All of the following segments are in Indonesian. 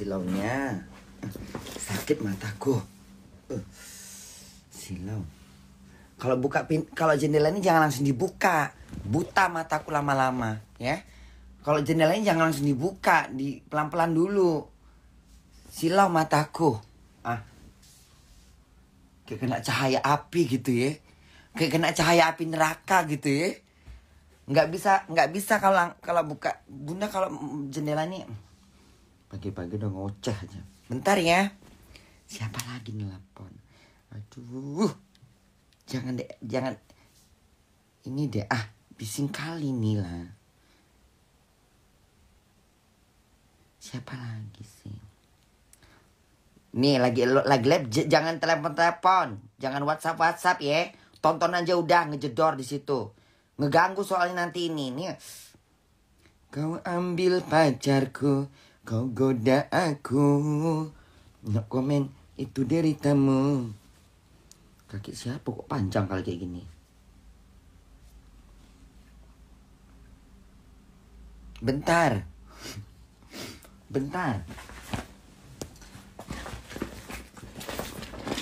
silaunya sakit mataku uh, eh, silau kalau buka pin kalau jendela ini jangan langsung dibuka buta mataku lama-lama ya kalau jendela ini jangan langsung dibuka di pelan-pelan dulu silau mataku ah kayak kena cahaya api gitu ya kayak kena cahaya api neraka gitu ya nggak bisa nggak bisa kalau kalau buka bunda kalau jendela ini Pagi-pagi udah ngoceh aja. Bentar ya. Siapa lagi nelpon? Aduh. Jangan deh, jangan. Ini deh, ah, bising kali nih lah. Siapa lagi sih? Nih lagi lagi lab jangan telepon-telepon, jangan WhatsApp-WhatsApp ya. Tonton aja udah ngejedor di situ. Ngeganggu soalnya nanti ini. Nih. Kau ambil pacarku Kau goda aku No komen Itu dari deritamu Kaki siapa kok panjang kali kayak gini Bentar Bentar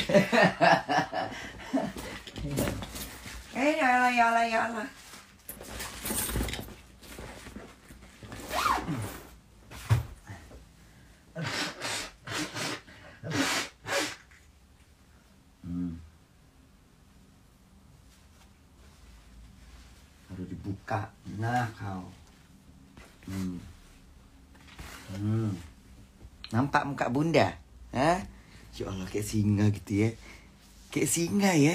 Hey, eh, ya yalla, ya, ya baru dibuka nah kau hmm. Hmm. nampak muka bunda Hah? ya Allah kayak singa gitu ya kayak singa ya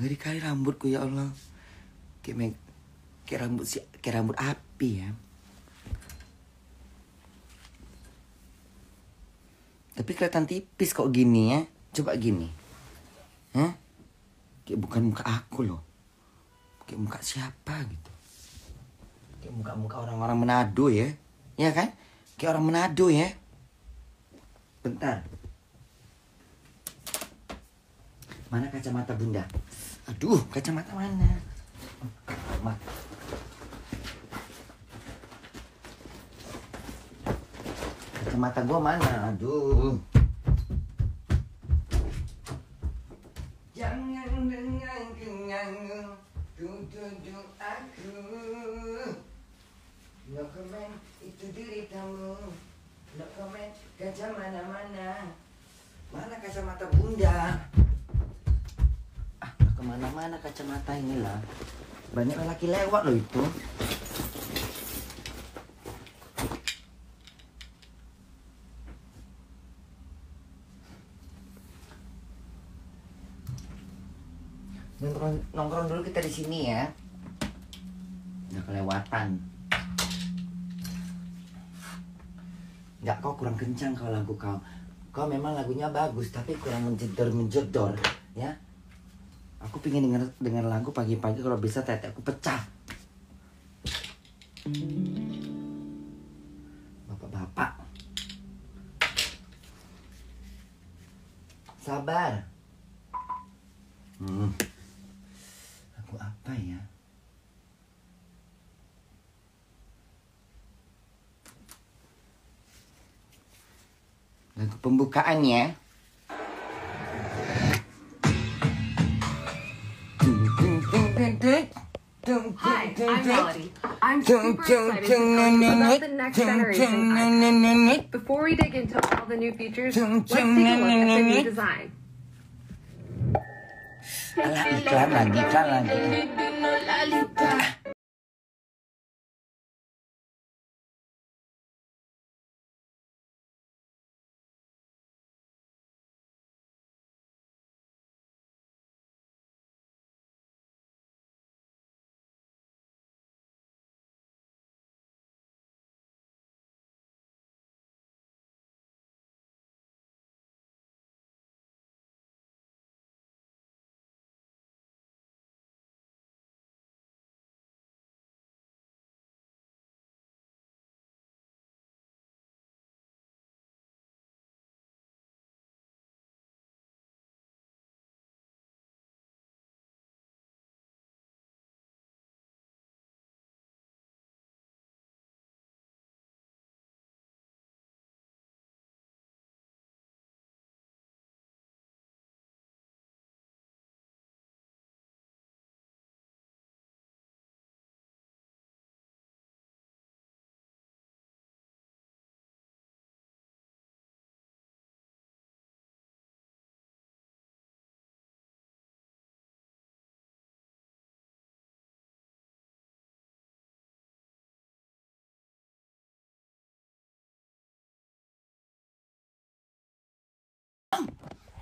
ngeri kali rambutku ya Allah kayak kayak rambut si kayak rambut api ya tapi kelihatan tipis kok gini ya coba gini Hah? kayak bukan muka aku loh kayak muka siapa gitu kayak muka-muka orang-orang Manado ya ya kan kayak orang Manado ya bentar mana kacamata bunda aduh kacamata mana Ma. kacamata gua mana aduh mana kacamata ini lah banyak lelaki lewat loh itu nongkrong, nongkrong dulu kita di sini ya nggak kelewatan nggak kau kurang kencang kalau lagu kau kau memang lagunya bagus tapi kurang menjedor menjedor ya aku pingin denger dengar lagu pagi-pagi kalau bisa tete aku pecah bapak-bapak sabar hmm. aku apa ya lagu pembukaannya. I'm Melody. I'm super excited to tell you about the next generation iPad. Before we dig into all the new features, let's take a look at the new design.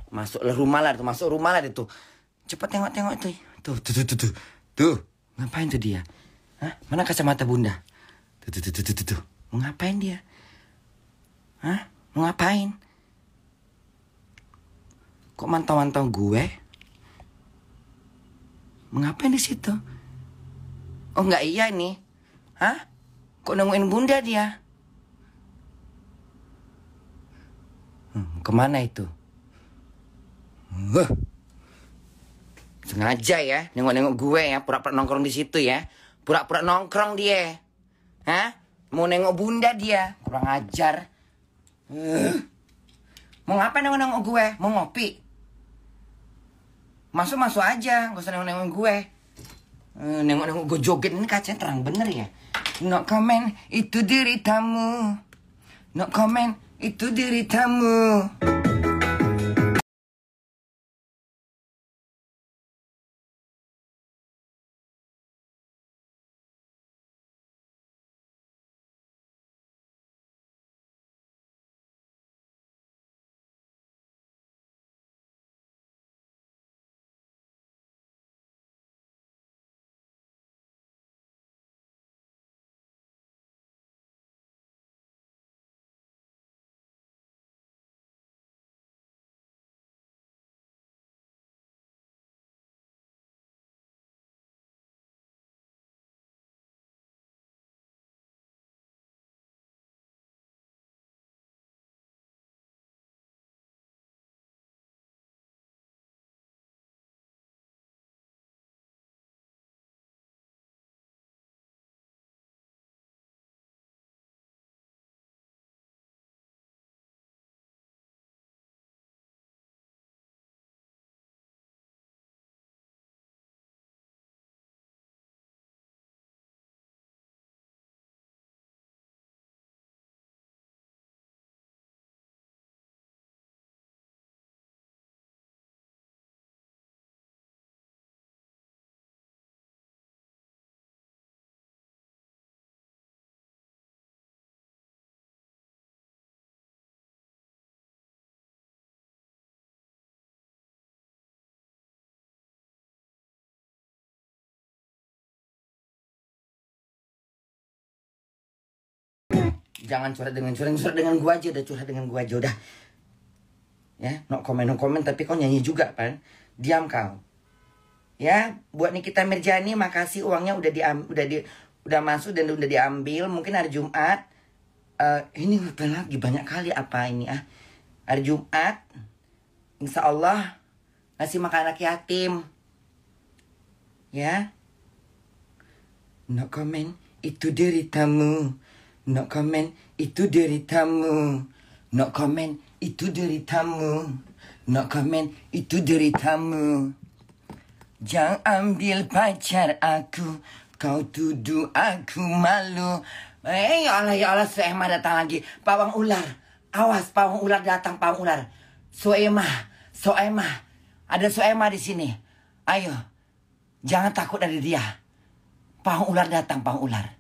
Masuklah rumah lah, masuk rumah lah itu. Cepat tengok-tengok itu. Tuh, tuh, tuh, tuh, tuh. Tuh, ngapain tuh dia? Hah? Mana kacamata bunda? Tuh, tuh, tuh, tuh, tuh, tuh, tuh. ngapain dia? Hah? Mau ngapain? Kok mantau-mantau gue? mengapain ngapain di situ? Oh nggak iya nih. Hah? Kok nemuin bunda dia? Hmm, kemana itu? Huh. Sengaja ya, nengok-nengok gue ya, pura-pura nongkrong di situ ya. Pura-pura nongkrong dia. Hah? Mau nengok bunda dia, kurang ajar. Uh. Mau ngapain nengok-nengok gue? Mau ngopi? Masuk-masuk aja, gak usah nengok-nengok gue. Eh, nengok-nengok gue joget, ini kacanya terang bener ya. No comment, itu diri tamu. No comment, itu diri tamu. jangan curhat dengan curhat curhat dengan gua aja udah curhat dengan gua aja udah ya no comment no comment tapi kau nyanyi juga kan diam kau ya buat Nikita Mirjani makasih uangnya udah di udah di udah masuk dan udah diambil mungkin hari Jumat uh, ini hutang lagi banyak kali apa ini ah hari Jumat Insya Allah ngasih makan anak yatim ya no comment itu deritamu No comment, itu deritamu. No comment, itu deritamu. No comment, itu deritamu. Jangan ambil pacar aku, kau tuduh aku malu. Eh, ya Allah, ya Allah, Suema datang lagi. Pawang ular, awas, pawang ular datang, pawang ular. Suema, Suema, ada Suema di sini. Ayo, jangan takut dari dia. Pawang ular datang, pawang ular.